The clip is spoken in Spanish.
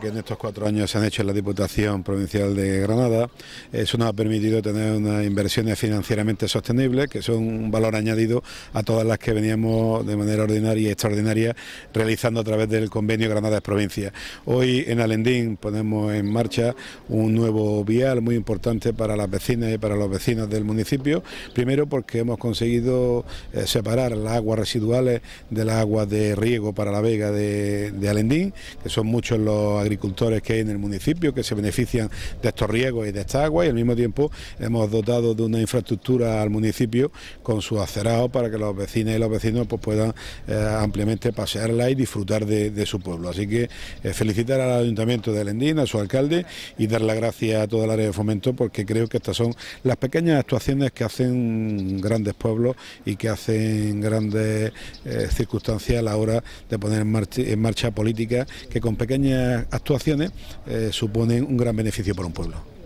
que en estos cuatro años se han hecho en la Diputación Provincial de Granada, eso nos ha permitido tener unas inversiones financieramente sostenibles, que son un valor añadido a todas las que veníamos de manera ordinaria y extraordinaria realizando a través del convenio Granada Provincia. Hoy en Alendín ponemos en marcha un nuevo vial muy importante para las vecinas y para los vecinos del municipio, primero porque hemos conseguido eh, separar las aguas residuales de las aguas de riego para la vega de, de Alendín, que son muchos los agricultores que hay en el municipio que se benefician de estos riegos y de esta agua y al mismo tiempo hemos dotado de una infraestructura al municipio con su acerado para que los vecinos y los vecinos pues, puedan eh, ampliamente pasearla y disfrutar de, su pueblo. Así que eh, felicitar al Ayuntamiento de Lendín, a su alcalde y dar las gracias a toda la área de fomento porque creo que estas son las pequeñas actuaciones que hacen grandes pueblos y que hacen grandes eh, circunstancias a la hora de poner en marcha, en marcha políticas que con pequeñas actuaciones eh, suponen un gran beneficio para un pueblo.